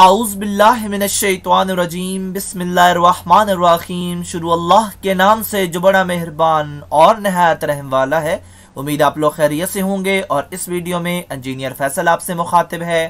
आउज़बिल्लाशैतवानरजीम बसमीम शुरू अल्लाह के नाम से जो बड़ा मेहरबान और नहायत रहम वाला है उम्मीद आप लोग खैरियत से होंगे और इस वीडियो में इंजीनियर फैसल आपसे मुखातिब है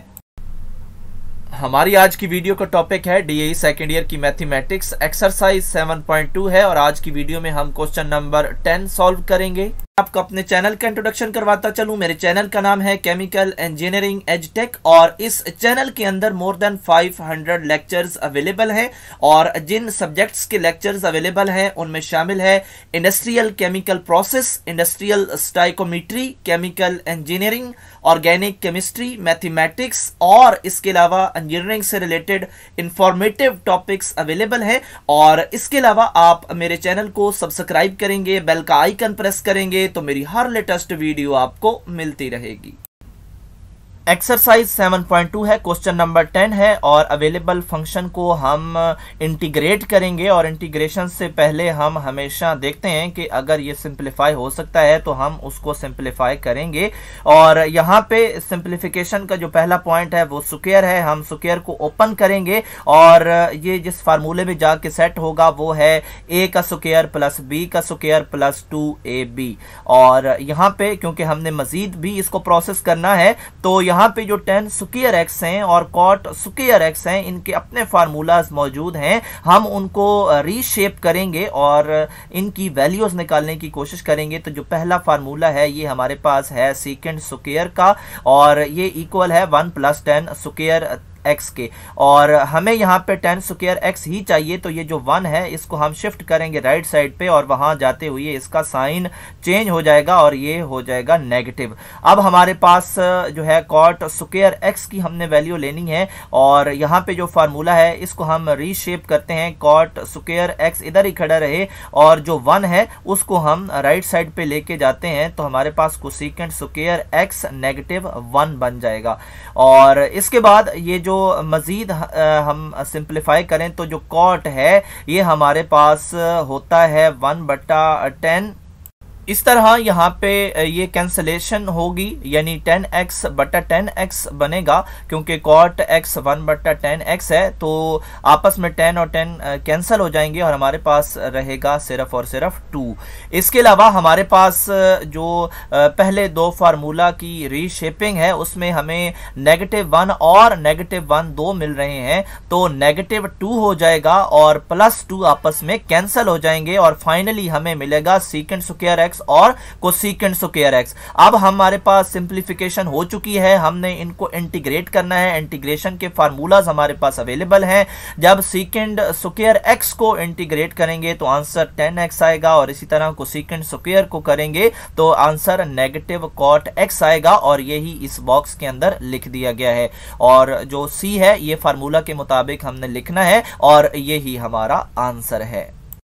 हमारी आज की वीडियो का टॉपिक है डी ए सेकेंड ईयर की mathematics exercise seven point two है और आज की वीडियो में हम क्वेश्चन नंबर टेन सॉल्व करेंगे आपको अपने चैनल का इंट्रोडक्शन करवाता चलूं मेरे चैनल का नाम है केमिकल इंजीनियरिंग एजटेक और इस चैनल के अंदर मोर देन 500 लेक्चर्स अवेलेबल हैं और जिन सब्जेक्ट्स के लेक्चर्स अवेलेबल हैं उनमें शामिल है industrial chemical process industrial stoichiometry chemical engineering organic chemistry mathematics और इसके अलावा इंजीनियरिंग से रिलेटेड इंफॉर्मेटिव टॉपिक्स अवेलेबल है और इसके अलावा आप मेरे चैनल को सब्सक्राइब करेंगे बेल का आइकन प्रेस करेंगे तो मेरी हर लेटेस्ट वीडियो आपको मिलती रहेगी एक्सरसाइज 7.2 है क्वेश्चन नंबर 10 है और अवेलेबल फंक्शन को हम इंटीग्रेट uh, करेंगे और इंटीग्रेशन से पहले हम हमेशा देखते हैं कि अगर ये सिंप्लीफाई हो सकता है तो हम उसको सिंप्लीफाई करेंगे और यहाँ पे सिंप्लीफिकेशन का जो पहला पॉइंट है वो सुकेयर है हम सुकेयर को ओपन करेंगे और uh, ये जिस फार्मूले में जाके सेट होगा वो है ए का सुकेयर प्लस बी का square plus two A B और यहाँ पे क्योंकि हमने मजीद भी इसको प्रोसेस करना है तो यहाँ यहाँ पे जो टेन सुकियर एक्स हैं और कॉट सुकियर एक्स हैं इनके अपने फार्मूलाज मौजूद हैं हम उनको रीशेप करेंगे और इनकी वैल्यूज निकालने की कोशिश करेंगे तो जो पहला फार्मूला है ये हमारे पास है सीकेंड सुकेयर का और ये इक्वल है one plus ten square X के और हमें यहाँ पे टेन स्क्र एक्स ही चाहिए तो ये जो वन है इसको हम शिफ्ट करेंगे राइट साइड पे और वहां जाते हुए इसका साइन चेंज हो जाएगा और ये हो जाएगा नेगेटिव अब हमारे पास जो है कॉट स्क्र एक्स की हमने वैल्यू लेनी है और यहाँ पे जो फार्मूला है इसको हम रीशेप करते हैं कॉट स्क्र एक्स इधर ही खड़ा रहे और जो वन है उसको हम राइट साइड पे लेके जाते हैं तो हमारे पास secant square X negative one बन जाएगा और इसके बाद ये जो जो मज़ीद हम सिंप्लीफाई करें तो जो कॉट है ये हमारे पास होता है वन बट्टा टेन इस तरह यहाँ पे ये कैंसलेशन होगी यानी 10x एक्स बटा टेन बनेगा क्योंकि कॉट x 1 बटा टेन है तो आपस में 10 और 10 कैंसल हो जाएंगे और हमारे पास रहेगा सिर्फ और सिर्फ 2 इसके अलावा हमारे पास जो पहले दो फार्मूला की रीशेपिंग है उसमें हमें नेगेटिव वन और नेगेटिव वन दो मिल रहे हैं तो नेगेटिव टू हो जाएगा और प्लस टू आपस में कैंसल हो जाएंगे और फाइनली हमें मिलेगा सीकेंड स्क्र एक्स और कोसिकेंट स्क्र एक्स अब हमारे पास सिंप्लीफिकेशन हो चुकी है हमने इनको इंटीग्रेट करना है इंटीग्रेशन के फार्मूलाज हमारे पास अवेलेबल हैं जब सिकेंड स्क्र एक्स को इंटीग्रेट करेंगे तो आंसर टेन एक्स आएगा और इसी तरह को सिकेंड स्क्र को करेंगे तो आंसर नेगेटिव कॉट एक्स आएगा और यही इस बॉक्स के अंदर लिख दिया गया है और जो सी है ये फार्मूला के मुताबिक हमने लिखना है और यही हमारा आंसर है